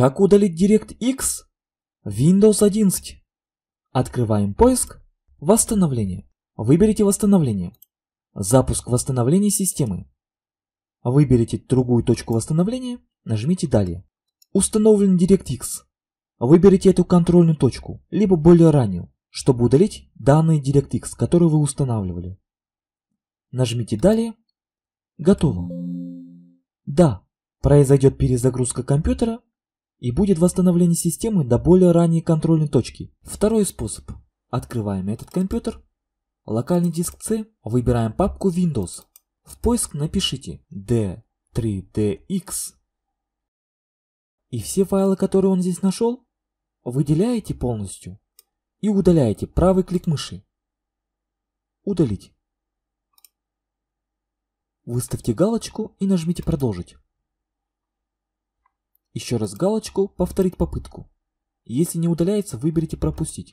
Как удалить DirectX? Windows 11. Открываем поиск. Восстановление. Выберите восстановление. Запуск восстановления системы. Выберите другую точку восстановления, нажмите «Далее». Установлен DirectX. Выберите эту контрольную точку, либо более раннюю, чтобы удалить данные DirectX, которые вы устанавливали. Нажмите «Далее». Готово. Да, произойдет перезагрузка компьютера и будет восстановление системы до более ранней контрольной точки. Второй способ. Открываем этот компьютер, локальный диск C, выбираем папку Windows. В поиск напишите D3DX. И все файлы, которые он здесь нашел, выделяете полностью и удаляете правый клик мыши. Удалить. Выставьте галочку и нажмите «Продолжить». Еще раз галочку «Повторить попытку». Если не удаляется, выберите «Пропустить».